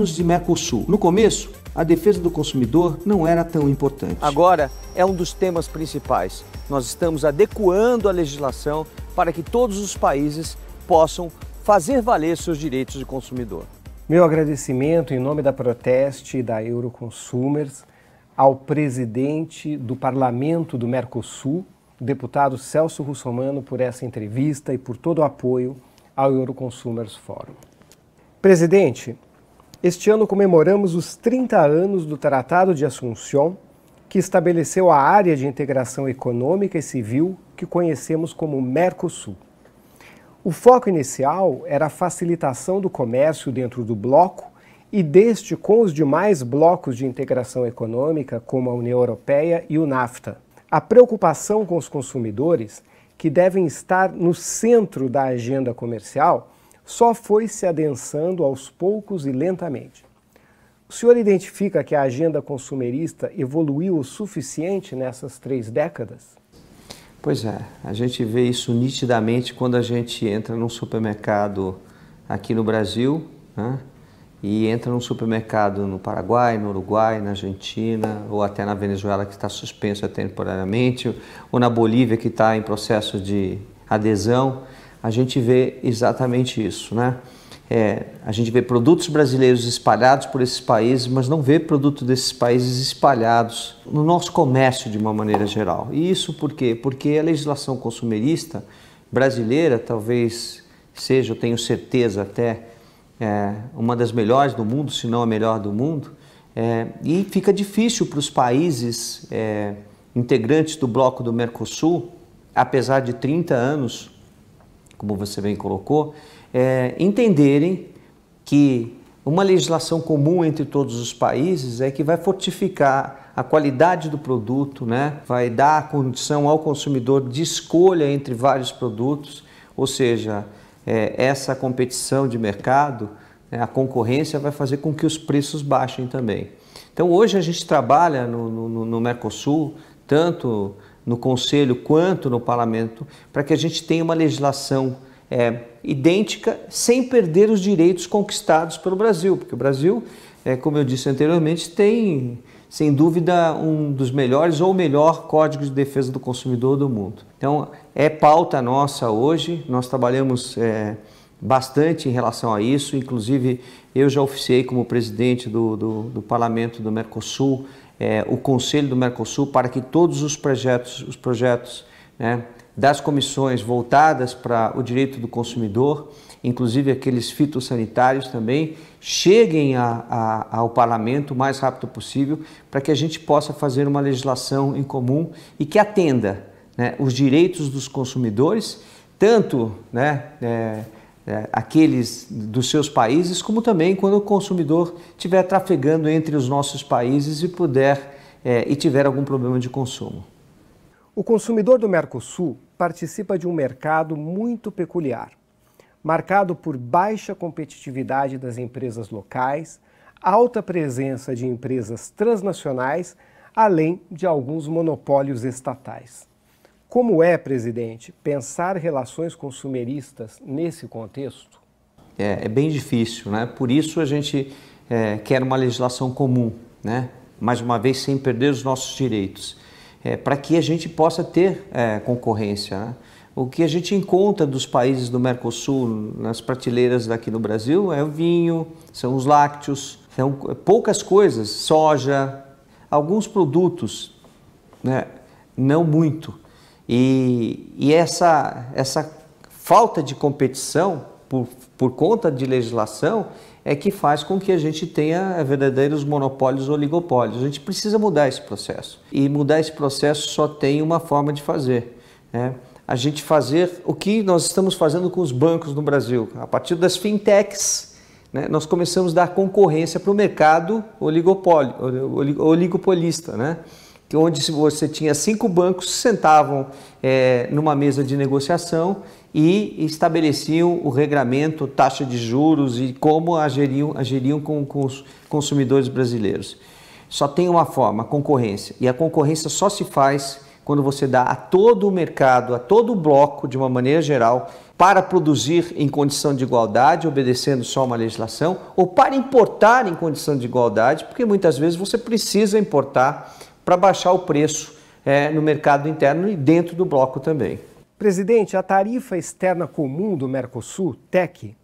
anos de Mercosul. No começo, a defesa do consumidor não era tão importante. Agora é um dos temas principais. Nós estamos adequando a legislação para que todos os países possam fazer valer seus direitos de consumidor. Meu agradecimento em nome da Proteste e da Euroconsumers ao presidente do Parlamento do Mercosul, deputado Celso Russomano, por essa entrevista e por todo o apoio ao Euroconsumers Forum. Presidente, este ano comemoramos os 30 anos do Tratado de Assunção, que estabeleceu a área de integração econômica e civil que conhecemos como Mercosul. O foco inicial era a facilitação do comércio dentro do bloco e deste com os demais blocos de integração econômica, como a União Europeia e o NAFTA. A preocupação com os consumidores, que devem estar no centro da agenda comercial, só foi se adensando aos poucos e lentamente. O senhor identifica que a agenda consumerista evoluiu o suficiente nessas três décadas? Pois é, a gente vê isso nitidamente quando a gente entra num supermercado aqui no Brasil né? e entra num supermercado no Paraguai, no Uruguai, na Argentina ou até na Venezuela que está suspensa temporariamente ou na Bolívia que está em processo de adesão a gente vê exatamente isso, né? É, a gente vê produtos brasileiros espalhados por esses países, mas não vê produto desses países espalhados no nosso comércio de uma maneira geral. E isso por quê? Porque a legislação consumerista brasileira talvez seja, eu tenho certeza até, é, uma das melhores do mundo, se não a melhor do mundo, é, e fica difícil para os países é, integrantes do bloco do Mercosul, apesar de 30 anos como você bem colocou, é, entenderem que uma legislação comum entre todos os países é que vai fortificar a qualidade do produto, né? vai dar a condição ao consumidor de escolha entre vários produtos, ou seja, é, essa competição de mercado, né, a concorrência vai fazer com que os preços baixem também. Então, hoje a gente trabalha no, no, no Mercosul, tanto no Conselho quanto no Parlamento, para que a gente tenha uma legislação é, idêntica sem perder os direitos conquistados pelo Brasil, porque o Brasil, é, como eu disse anteriormente, tem sem dúvida um dos melhores ou melhor código de defesa do consumidor do mundo. Então é pauta nossa hoje, nós trabalhamos é, bastante em relação a isso, inclusive eu já oficiei como presidente do, do, do Parlamento do Mercosul é, o Conselho do Mercosul para que todos os projetos, os projetos né, das comissões voltadas para o direito do consumidor, inclusive aqueles fitossanitários também, cheguem a, a, ao parlamento o mais rápido possível para que a gente possa fazer uma legislação em comum e que atenda né, os direitos dos consumidores, tanto né, é, né, aqueles dos seus países, como também quando o consumidor estiver trafegando entre os nossos países e puder é, e tiver algum problema de consumo. O consumidor do Mercosul participa de um mercado muito peculiar, marcado por baixa competitividade das empresas locais, alta presença de empresas transnacionais, além de alguns monopólios estatais. Como é, presidente, pensar relações consumeristas nesse contexto? É, é bem difícil, né? Por isso a gente é, quer uma legislação comum, né? Mais uma vez, sem perder os nossos direitos, é, para que a gente possa ter é, concorrência. Né? O que a gente encontra dos países do Mercosul nas prateleiras daqui no Brasil é o vinho, são os lácteos, são poucas coisas, soja, alguns produtos, né? não muito. E, e essa, essa falta de competição por, por conta de legislação é que faz com que a gente tenha verdadeiros monopólios ou oligopólios. A gente precisa mudar esse processo. E mudar esse processo só tem uma forma de fazer. Né? A gente fazer o que nós estamos fazendo com os bancos no Brasil. A partir das fintechs, né, nós começamos a dar concorrência para o mercado oligopólio, oligopolista. Né? que onde você tinha cinco bancos que sentavam é, numa mesa de negociação e estabeleciam o regramento, taxa de juros e como agiriam, agiriam com, com os consumidores brasileiros. Só tem uma forma, concorrência. E a concorrência só se faz quando você dá a todo o mercado, a todo o bloco, de uma maneira geral, para produzir em condição de igualdade, obedecendo só uma legislação, ou para importar em condição de igualdade, porque muitas vezes você precisa importar para baixar o preço é, no mercado interno e dentro do bloco também. Presidente, a tarifa externa comum do Mercosul, TEC,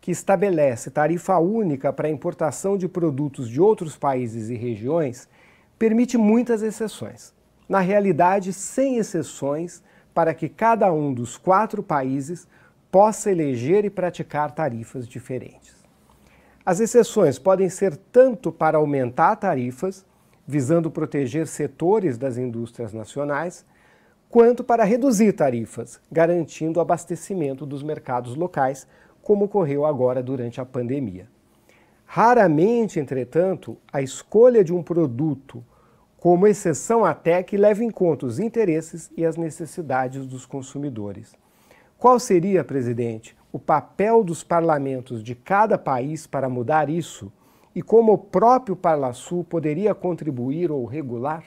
que estabelece tarifa única para importação de produtos de outros países e regiões, permite muitas exceções. Na realidade, sem exceções para que cada um dos quatro países possa eleger e praticar tarifas diferentes. As exceções podem ser tanto para aumentar tarifas visando proteger setores das indústrias nacionais, quanto para reduzir tarifas, garantindo o abastecimento dos mercados locais, como ocorreu agora durante a pandemia. Raramente, entretanto, a escolha de um produto como exceção até que leva em conta os interesses e as necessidades dos consumidores. Qual seria, presidente, o papel dos parlamentos de cada país para mudar isso? e como o próprio Parlasul poderia contribuir ou regular?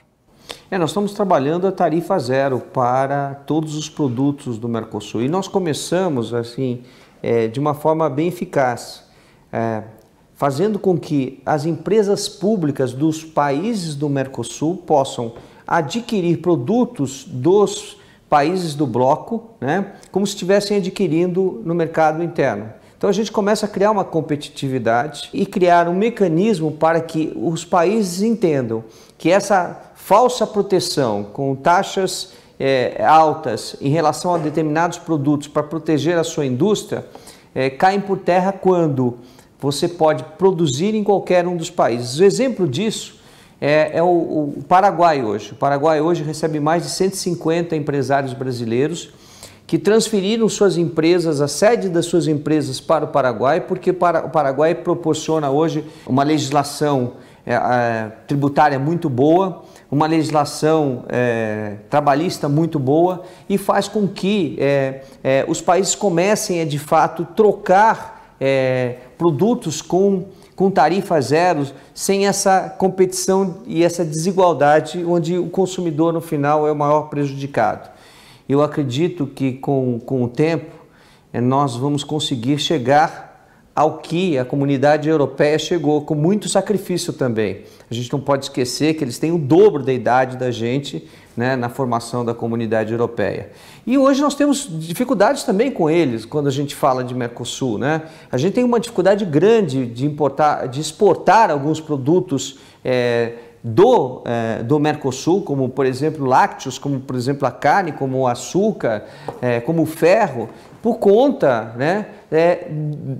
É, nós estamos trabalhando a tarifa zero para todos os produtos do Mercosul e nós começamos assim é, de uma forma bem eficaz, é, fazendo com que as empresas públicas dos países do Mercosul possam adquirir produtos dos países do bloco, né, como se estivessem adquirindo no mercado interno. Então a gente começa a criar uma competitividade e criar um mecanismo para que os países entendam que essa falsa proteção com taxas é, altas em relação a determinados produtos para proteger a sua indústria é, caem por terra quando você pode produzir em qualquer um dos países. O exemplo disso é, é o, o Paraguai hoje. O Paraguai hoje recebe mais de 150 empresários brasileiros que transferiram suas empresas, a sede das suas empresas para o Paraguai, porque para, o Paraguai proporciona hoje uma legislação é, é, tributária muito boa, uma legislação é, trabalhista muito boa e faz com que é, é, os países comecem a de fato trocar é, produtos com com tarifas zero, sem essa competição e essa desigualdade, onde o consumidor no final é o maior prejudicado. Eu acredito que com, com o tempo eh, nós vamos conseguir chegar ao que a comunidade europeia chegou, com muito sacrifício também. A gente não pode esquecer que eles têm o dobro da idade da gente né, na formação da comunidade europeia. E hoje nós temos dificuldades também com eles quando a gente fala de Mercosul. Né? A gente tem uma dificuldade grande de importar, de exportar alguns produtos. É, do, é, do Mercosul, como por exemplo lácteos, como por exemplo a carne, como o açúcar, é, como o ferro, por conta né, é,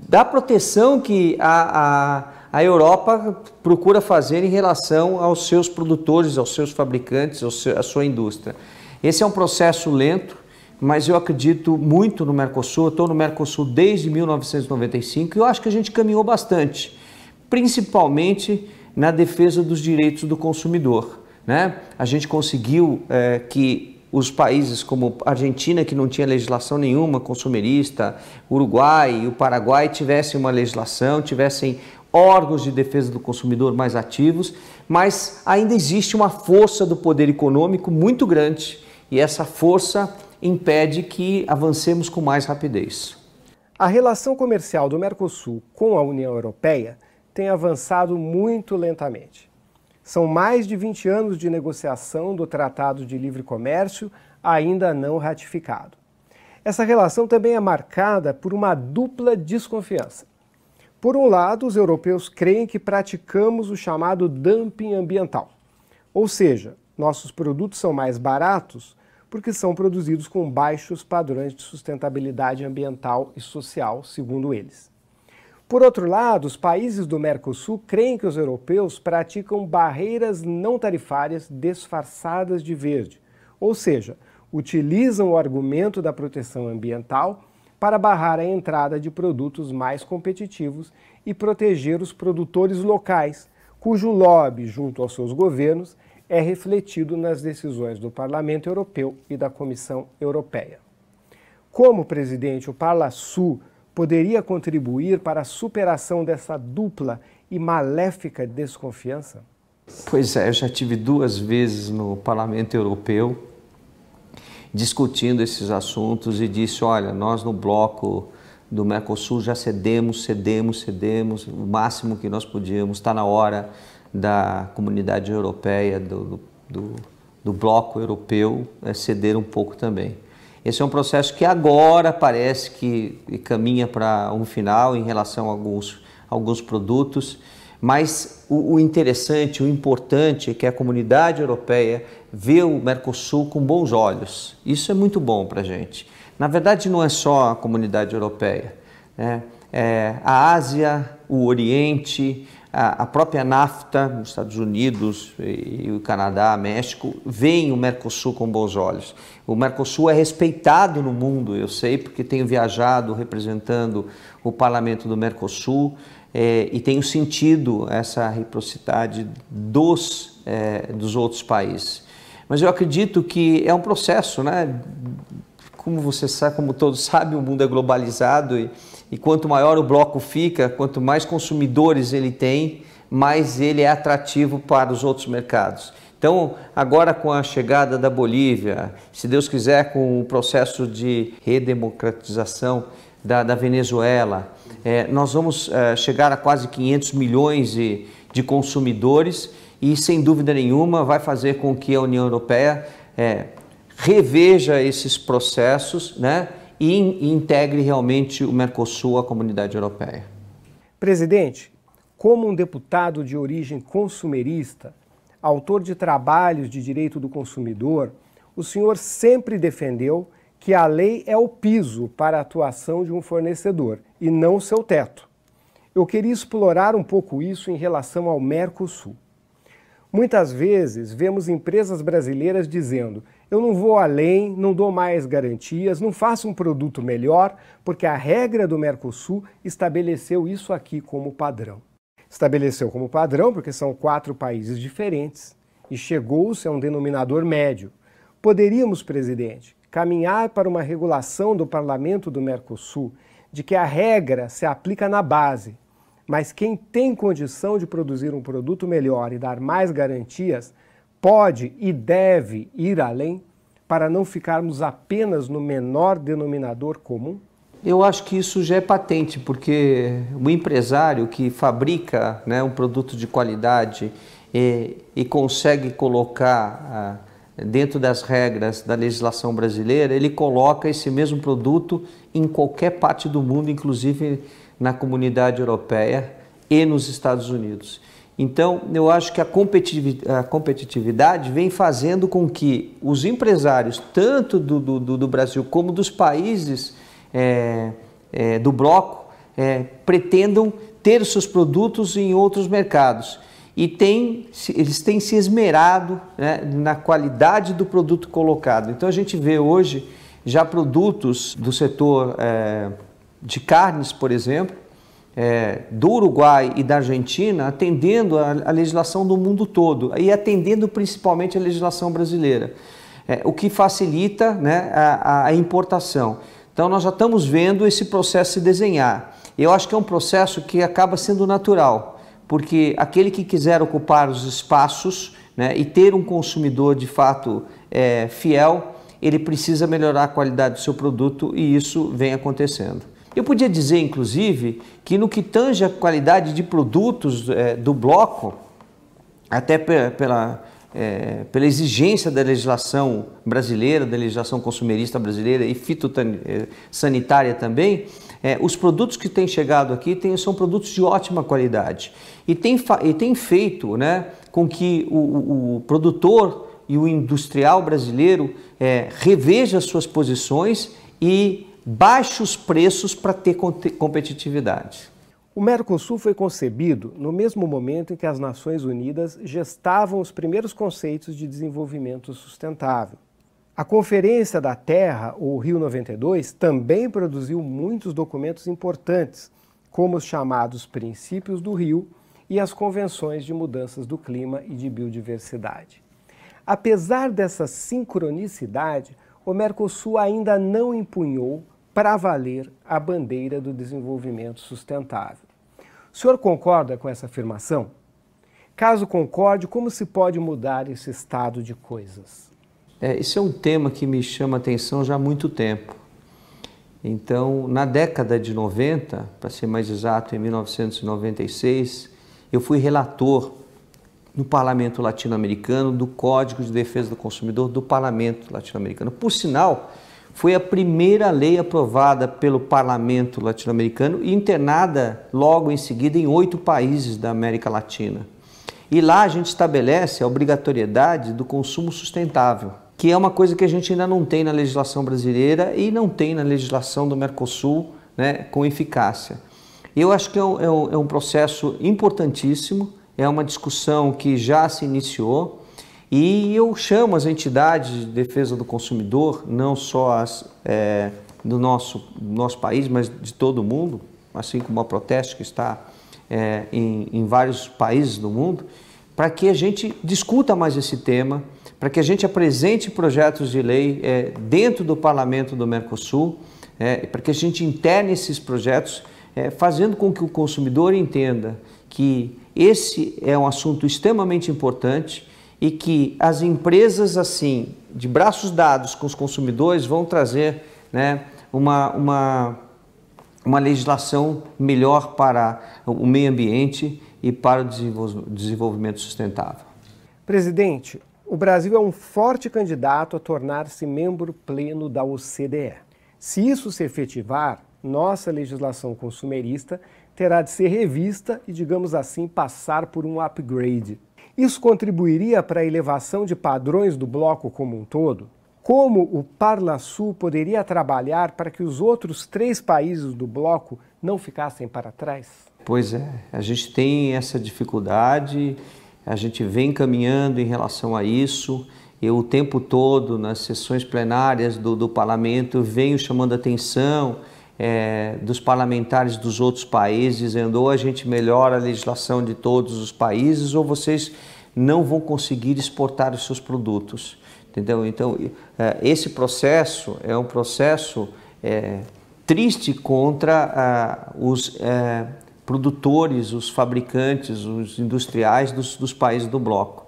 da proteção que a, a, a Europa procura fazer em relação aos seus produtores, aos seus fabricantes, ao seu, à sua indústria. Esse é um processo lento, mas eu acredito muito no Mercosul. Estou no Mercosul desde 1995 e eu acho que a gente caminhou bastante, principalmente na defesa dos direitos do consumidor. Né? A gente conseguiu é, que os países como Argentina, que não tinha legislação nenhuma consumerista, Uruguai e o Paraguai tivessem uma legislação, tivessem órgãos de defesa do consumidor mais ativos, mas ainda existe uma força do poder econômico muito grande e essa força impede que avancemos com mais rapidez. A relação comercial do Mercosul com a União Europeia tem avançado muito lentamente. São mais de 20 anos de negociação do Tratado de Livre Comércio, ainda não ratificado. Essa relação também é marcada por uma dupla desconfiança. Por um lado, os europeus creem que praticamos o chamado dumping ambiental, ou seja, nossos produtos são mais baratos porque são produzidos com baixos padrões de sustentabilidade ambiental e social, segundo eles. Por outro lado, os países do Mercosul creem que os europeus praticam barreiras não tarifárias disfarçadas de verde, ou seja, utilizam o argumento da proteção ambiental para barrar a entrada de produtos mais competitivos e proteger os produtores locais, cujo lobby junto aos seus governos é refletido nas decisões do Parlamento Europeu e da Comissão Europeia. Como, presidente, o Sul poderia contribuir para a superação dessa dupla e maléfica desconfiança? Pois é, eu já tive duas vezes no Parlamento Europeu discutindo esses assuntos e disse, olha, nós no bloco do Mercosul já cedemos, cedemos, cedemos, o máximo que nós podíamos, está na hora da comunidade europeia, do, do, do bloco europeu, é ceder um pouco também. Esse é um processo que agora parece que caminha para um final em relação a alguns, alguns produtos, mas o, o interessante, o importante é que a comunidade europeia vê o Mercosul com bons olhos. Isso é muito bom para a gente. Na verdade, não é só a comunidade europeia. Né? É, a Ásia, o Oriente, a própria NAFTA, os Estados Unidos e o Canadá, México, veem o Mercosul com bons olhos. O Mercosul é respeitado no mundo, eu sei, porque tenho viajado representando o parlamento do Mercosul é, e tenho sentido essa reciprocidade dos, é, dos outros países. Mas eu acredito que é um processo, né? Como você sabe, como todos sabem, o mundo é globalizado e, e quanto maior o bloco fica, quanto mais consumidores ele tem, mais ele é atrativo para os outros mercados. Então, agora com a chegada da Bolívia, se Deus quiser, com o processo de redemocratização da, da Venezuela, é, nós vamos é, chegar a quase 500 milhões de, de consumidores e, sem dúvida nenhuma, vai fazer com que a União Europeia é, reveja esses processos, né? e, integre realmente o Mercosul à comunidade europeia. Presidente, como um deputado de origem consumerista, autor de trabalhos de direito do consumidor, o senhor sempre defendeu que a lei é o piso para a atuação de um fornecedor e não seu teto. Eu queria explorar um pouco isso em relação ao Mercosul. Muitas vezes vemos empresas brasileiras dizendo: eu não vou além, não dou mais garantias, não faço um produto melhor, porque a regra do Mercosul estabeleceu isso aqui como padrão. Estabeleceu como padrão porque são quatro países diferentes e chegou-se a um denominador médio. Poderíamos, presidente, caminhar para uma regulação do parlamento do Mercosul de que a regra se aplica na base, mas quem tem condição de produzir um produto melhor e dar mais garantias pode e deve ir além para não ficarmos apenas no menor denominador comum? Eu acho que isso já é patente, porque o empresário que fabrica né, um produto de qualidade e, e consegue colocar ah, dentro das regras da legislação brasileira, ele coloca esse mesmo produto em qualquer parte do mundo, inclusive na comunidade europeia e nos Estados Unidos. Então, eu acho que a competitividade vem fazendo com que os empresários, tanto do, do, do Brasil como dos países é, é, do bloco, é, pretendam ter seus produtos em outros mercados. E tem, eles têm se esmerado né, na qualidade do produto colocado. Então, a gente vê hoje já produtos do setor é, de carnes, por exemplo, é, do Uruguai e da Argentina, atendendo a, a, legislação do mundo todo e atendendo principalmente a legislação brasileira, é, o que facilita né, a, a importação. Então, nós já estamos vendo esse processo se desenhar. Eu acho que é um processo que acaba sendo natural, porque aquele que quiser ocupar os espaços né, e ter um consumidor de fato é, fiel, ele precisa melhorar a qualidade do seu produto e isso vem acontecendo. Eu podia dizer, inclusive, que no que tange a qualidade de produtos é, do bloco, até pela, é, pela exigência da legislação brasileira, da legislação consumerista brasileira e fitossanitária eh, também, é, os produtos que têm chegado aqui tem, são produtos de ótima qualidade e tem, e tem feito né, com que o, o, produtor e o industrial brasileiro é, reveja suas posições e baixe os preços para ter competitividade. O Mercosul foi concebido no mesmo momento em que as Nações Unidas gestavam os primeiros conceitos de desenvolvimento sustentável. A Conferência da Terra, ou Rio 92, também produziu muitos documentos importantes, como os chamados Princípios do Rio e as Convenções de Mudanças do Clima e de Biodiversidade. Apesar dessa sincronicidade, o Mercosul ainda não empunhou para valer a bandeira do desenvolvimento sustentável. O senhor concorda com essa afirmação? Caso concorde, como se pode mudar esse estado de coisas? É, esse é um tema que me chama a atenção já há muito tempo. Então, na década de 90, para ser mais exato, em 1996, eu fui relator no Parlamento Latino-Americano do Código de Defesa do Consumidor do Parlamento Latino-Americano. Por sinal, foi a primeira lei aprovada pelo parlamento latino-americano e internada logo em seguida em oito países da América Latina. E lá a gente estabelece a obrigatoriedade do consumo sustentável, que é uma coisa que a gente ainda não tem na legislação brasileira e não tem na legislação do Mercosul né, com eficácia. Eu acho que é um, é um é processo importantíssimo, é uma discussão que já se iniciou e eu chamo as entidades de defesa do consumidor, não só as é, do nosso, nosso país, mas de todo o mundo, assim como a Proteste, que está é, em, em vários países do mundo, para que a gente discuta mais esse tema, para que a gente apresente projetos de lei é, dentro do parlamento do Mercosul, é, para que a gente interne esses projetos, é, fazendo com que o consumidor entenda que esse é um assunto extremamente importante e que as empresas, assim, de braços dados com os consumidores, vão trazer né, uma, uma, uma legislação melhor para o meio ambiente e para o desenvolvimento sustentável. Presidente, o Brasil é um forte candidato a tornar-se membro pleno da OCDE. Se isso se efetivar, nossa legislação consumerista terá de ser revista e, digamos assim, passar por um upgrade. Isso contribuiria para a elevação de padrões do bloco como um todo? Como o Parlasul poderia trabalhar para que os outros três países do bloco não ficassem para trás? Pois é, a gente tem essa dificuldade, a gente vem caminhando em relação a isso. Eu, o tempo todo, nas sessões plenárias do, do parlamento, venho chamando a atenção é, dos parlamentares dos outros países, dizendo ou a gente melhora a legislação de todos os países ou vocês não vão conseguir exportar os seus produtos. Entendeu? Então, é, esse processo é um processo é, triste contra ah, os é, produtores, os fabricantes, os industriais dos, dos países do bloco.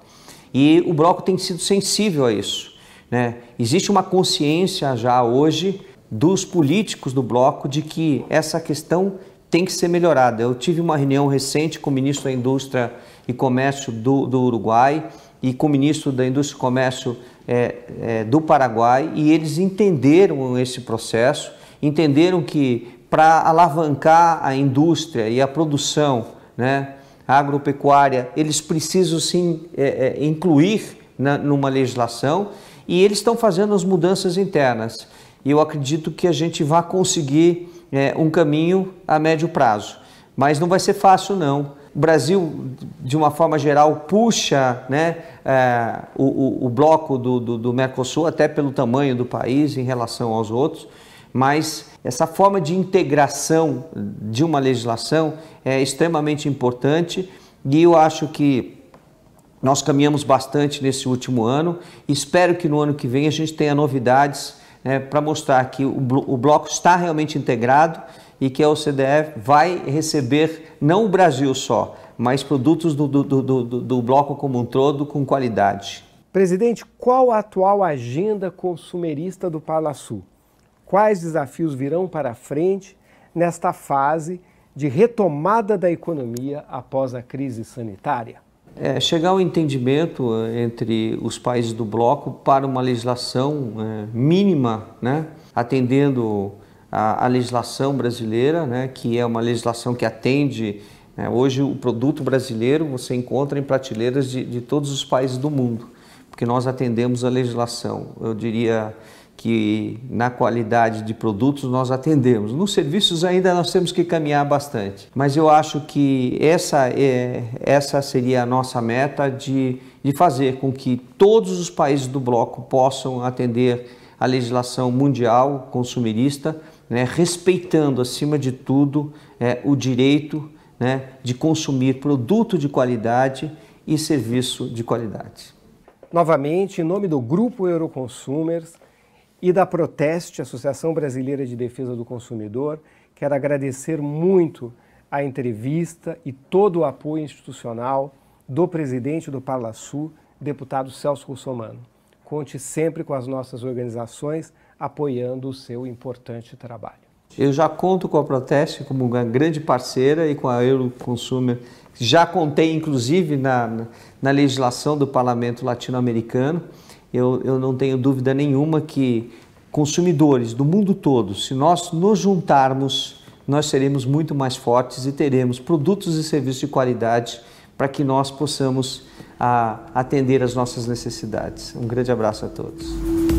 E o bloco tem sido sensível a isso. Né? Existe uma consciência já hoje dos políticos do bloco de que essa questão tem que ser melhorada. Eu tive uma reunião recente com o ministro da Indústria e Comércio do, do Uruguai e com o ministro da Indústria e Comércio é, é, do Paraguai, e eles entenderam esse processo, entenderam que para alavancar a indústria e a produção né, agropecuária, eles precisam sim é, é incluir na, numa legislação e eles estão fazendo as mudanças internas. E eu acredito que a gente vai conseguir é, um caminho a médio prazo. Mas não vai ser fácil, não o Brasil, de uma forma geral, puxa né, é, o, o, bloco do, do, do, Mercosul, até pelo tamanho do país em relação aos outros, mas essa forma de integração de uma legislação é extremamente importante e eu acho que nós caminhamos bastante nesse último ano. Espero que no ano que vem a gente tenha novidades né, para mostrar que o, o bloco está realmente integrado e que a OCDE vai receber, não o Brasil só, mas produtos do, do, do, do, bloco como um todo com qualidade. Presidente, qual a atual agenda consumerista do Parlasul? Quais desafios virão para a frente nesta fase de retomada da economia após a crise sanitária? É, chegar ao entendimento eh, entre os países do bloco para uma legislação é, mínima, né? atendendo a, a legislação brasileira, né, que é uma legislação que atende né, hoje o produto brasileiro você encontra em prateleiras de, de, todos os países do mundo, porque nós atendemos a legislação. Eu diria que na qualidade de produtos nós atendemos. Nos serviços ainda nós temos que caminhar bastante, mas eu acho que essa, é, essa seria a nossa meta de, de fazer com que todos os países do bloco possam atender a legislação mundial consumirista né, respeitando, acima de tudo, é, o direito né, de consumir produto de qualidade e serviço de qualidade. Novamente, em nome do Grupo Euroconsumers e da Proteste, Associação Brasileira de Defesa do Consumidor, quero agradecer muito a entrevista e todo o apoio institucional do presidente do Sul, deputado Celso Russomano. Conte sempre com as nossas organizações apoiando o seu importante trabalho. Eu já conto com a Proteste como uma grande parceira e com a Euroconsumer, já contei inclusive na, na legislação do Parlamento Latino-Americano. Eu, eu não tenho dúvida nenhuma que consumidores do mundo todo, se nós nos juntarmos, nós seremos muito mais fortes e teremos produtos e serviços de qualidade para que nós possamos a, ah, atender às nossas necessidades. Um grande abraço a todos.